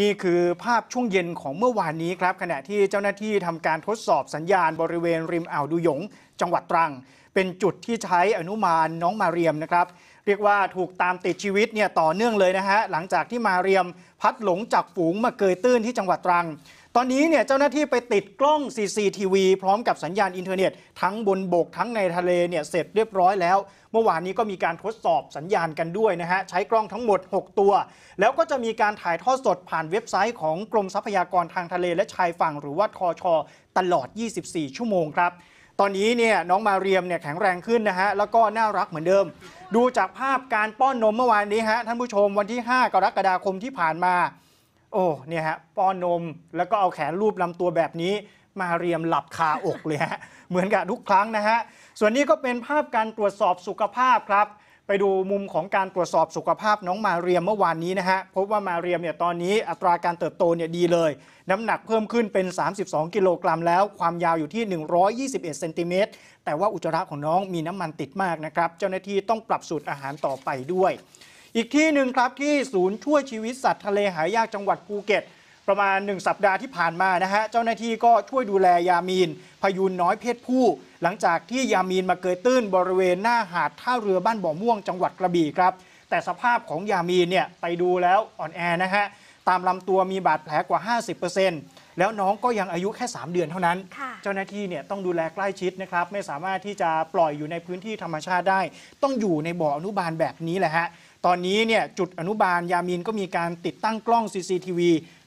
นี่คือภาพช่วงเย็นของเมื่อวานนี้ครับขณะที่เจ้าหน้าที่ทำการทดสอบสัญญาณบริเวณริมอ่าวดูหยงจังหวัดตรัง เป็นจุดที่ใช้อนุมานน้องมาเรียมนะครับเรียกว่าถูกตามติดชีวิตเนี่ยต่อเนื่องเลยนะฮะหลังจากที่มาเรียมพัดหลงจากฝูงมาเกยตื้นที่จังหวัดตรังตอนนี้เนี่ยเจ้าหน้าที่ไปติดกล้อง CCTV พร้อมกับสัญญาณอินเทอร์เน็ตทั้งบนบกทั้งในทะเลเนี่ย เสร็จเรียบร้อยแล้ว เมื่อวานนี้ก็มีการทดสอบสัญญาณกันด้วยนะฮะ ใช้กล้องทั้งหมด 6 ตัว แล้วก็จะมีการถ่ายทอดสดผ่านเว็บไซต์ของ กรมทรัพยากรทางทะเลและชายฝั่ง หรือว่าทอชอตลอด 24 ชั่วโมงครับตอนนี้เนี่ยน้องมาเรียมเนี่ยแข็งแรงขึ้นนะฮะแล้วก็น่ารักเหมือนเดิม ดูจากภาพการป้อนนมเมื่อวานนี้ฮะท่านผู้ชมวันที่ 5 กรกฎาคมที่ผ่านมาโอ้ เนี่ยฮะ ป้อนนม แล้วก็เอาแขนรูปลำตัวแบบนี้ มาเรียมหลับคาอกเลยฮะ เหมือนกับทุกครั้งนะฮะ ส่วนนี้ก็เป็นภาพการตรวจสอบสุขภาพครับ ไปดูมุมของการตรวจสอบสุขภาพน้องมาเรียมเมื่อวานนี้นะฮะ พบว่ามาเรียมเนี่ยตอนนี้อัตราการเติบโต เนี่ยดีเลย น้ำหนักเพิ่มขึ้นเป็น 32 กิโลกรัมแล้ว ความยาวอยู่ที่ 121เซนติเมตรแต่ว่าอุจจาระของน้องมีน้ำมันติดมากนะครับ เจ้าหน้าที่ต้องปรับสูตรอาหารต่อไปด้วยอีกที่หนึ่งครับที่ศูนย์ช่วยชีวิตสัตว์ทะเลหายากจังหวัดภูเก็ต ประมาณ1สัปดาห์ที่ผ่านมานะฮะ เจ้าหน้าที่ก็ช่วยดูแลยามีนพยูนน้อยเพศผู้ หลังจากที่ยามีนมาเกยตื้นบริเวณหน้าหาดท่าเรือบ้านบ่อม่วงจังหวัดกระบี่ครับ แต่สภาพของยามีนเนี่ย ไปดูแล้วอ่อนแอนะฮะ ตามลำตัวมีบาดแผลกว่า 50%เแล้วน้องก็ยังอายุแค่ 3 เดือนเท่านั้น เจ้าหน้าที่เนี่ยต้องดูแลใกล้ชิดนะครับ ไม่สามารถที่จะปล่อยอยู่ในพื้นที่ธรรมชาติได้ ต้องอยู่ในบ่ออนุบาลแบบนี้แหละฮะ ตอนนี้เนี่ยจุดอนุบาลยามินก็มีการติดตั้งกล้อง CCTV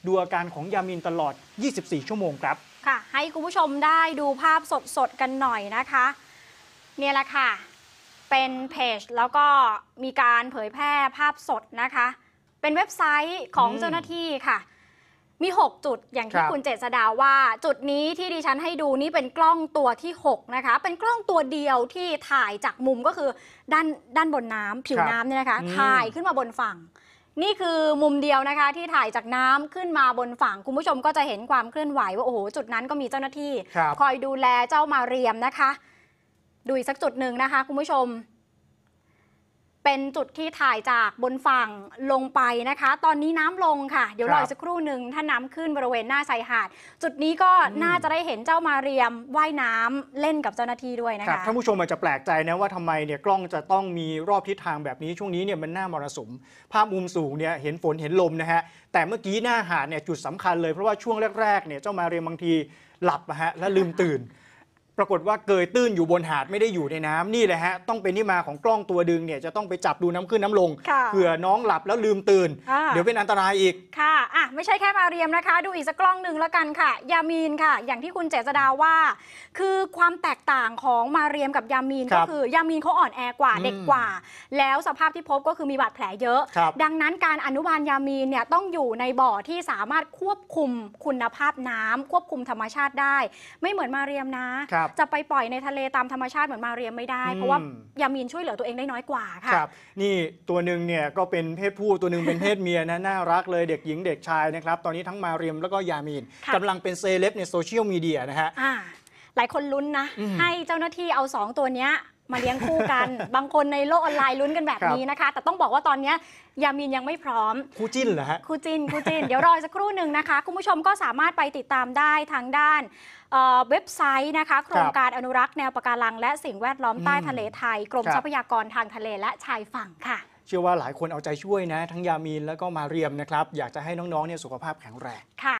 ดูอาการของยามินตลอด 24 ชั่วโมงครับ ค่ะ ให้คุณผู้ชมได้ดูภาพสดๆ กันหน่อยนะคะ เนี่ยแหละค่ะ เป็นเพจแล้วก็มีการเผยแพร่ภาพสดนะคะ เป็นเว็บไซต์ของเจ้าหน้าที่ค่ะมี 6 จุดอย่างที่คุณเจษดาว่า จุดนี้ที่ดิฉันให้ดูนี่เป็นกล้องตัวที่ 6 นะคะเป็นกล้องตัวเดียวที่ถ่ายจากมุมก็คือด้านด้านบนน้ำ ผิวน้ำเนี่ยนะคะถ่ายขึ้นมาบนฝั่ง นี่คือมุมเดียวนะคะที่ถ่ายจากน้ำขึ้นมาบนฝั่งคุณผู้ชมก็จะเห็นความเคลื่อนไหวว่าโอ้โหจุดนั้นก็มีเจ้าหน้าที่คอยดูแลเจ้ามาเรียมนะคะดูอีกสักจุดหนึ่งนะคะ คุณผู้ชมเป็นจุดที่ถ่ายจากบนฝั่งลงไปนะคะ ตอนนี้น้ำลงค่ะ เดี๋ยวรออีกสักครู่หนึ่งถ้าน้ำขึ้นบริเวณหน้าชายหาด จุดนี้ก็น่าจะได้เห็นเจ้ามาเรียมว่ายน้ำเล่นกับเจ้าหน้าที่ด้วยนะคะท่านผู้ชมอาจจะแปลกใจนะว่าทำไมเนี่ยกล้องจะต้องมีรอบทิศทางแบบนี้ช่วงนี้เนี่ยมันหน้ามรสุมภาพมุมสูงเนี่ยเห็นฝนเห็นลมนะฮะ แต่เมื่อกี้หน้าหาดเนี่ยจุดสำคัญเลยเพราะว่าช่วงแรก ๆเนี่ยเจ้ามาเรียมบางทีหลับฮะและลืมตื่นปรากฏว่าเกยตื้นอยู่บนหาดไม่ได้อยู่ในน้ำนี่แหละฮะ ต้องเป็นที่มาของกล้องตัวดึงเนี่ยจะต้องไปจับดูน้ำขึ้นน้ำลงเผื่อน้องหลับแล้วลืมตื่นเดี๋ยวเป็นอันตรายอีกค่ะอ่ะ ไม่ใช่แค่มาเรียมนะคะ ดูอีกสักกล้องหนึ่งแล้วกันค่ะ ยามีนค่ะ อย่างที่คุณเจษดาว่า คือความแตกต่างของมาเรียมกับยามีนก็คือยามีนเขาอ่อนแอกว่าเด็กกว่า แล้วสภาพที่พบก็คือมีบาดแผลเยอะดังนั้นการอนุบาลยามีนเนี่ยต้องอยู่ในบ่อที่สามารถควบคุมคุณภาพน้ำ ควบคุมธรรมชาติได้ ไม่เหมือนมาเรียมนะจะไปปล่อยในทะเลตามธรรมชาติเหมือนมาเรียมไม่ได้เพราะว่ายามีนช่วยเหลือตัวเองได้น้อยกว่าค่ะครับ นี่ตัวหนึ่งเนี่ยก็เป็นเพศผู้ตัวหนึ่งเป็นเพศเมียนะน่ารักเลยเด็กหญิงเด็กชายนะครับตอนนี้ทั้งมาเรียมแล้วก็ยามีนกำลังเป็นเซเลบในโซเชียลมีเดียนะฮะหลายคนลุ้นนะ ให้เจ้าหน้าที่เอา 2 ตัวเนี้ยมาเลี้ยงคู่กัน บางคนในโลกออนไลน์ลุ้นกันแบบนี้นะคะ แต่ต้องบอกว่าตอนนี้ยามีนยังไม่พร้อมคู่จิ้นเหรอฮะคู่จิ้นคู่จิ้น เดี๋ยวรอสักครู่หนึ่งนะคะ คุณผู้ชมก็สามารถไปติดตามได้ทางด้านเว็บไซต์นะคะโครงการอนุรักษ์แนวปะการังและสิ่งแวดล้อมใต้ทะเลไทย กรมทรัพยากรทางทะเลและชายฝั่งค่ะ เชื่อว่าหลายคนเอาใจช่วยนะทั้งยามีนแล้วก็มาเรียมนะครับ อยากจะให้น้องๆเนี่ยสุขภาพแข็งแรง ค่ะ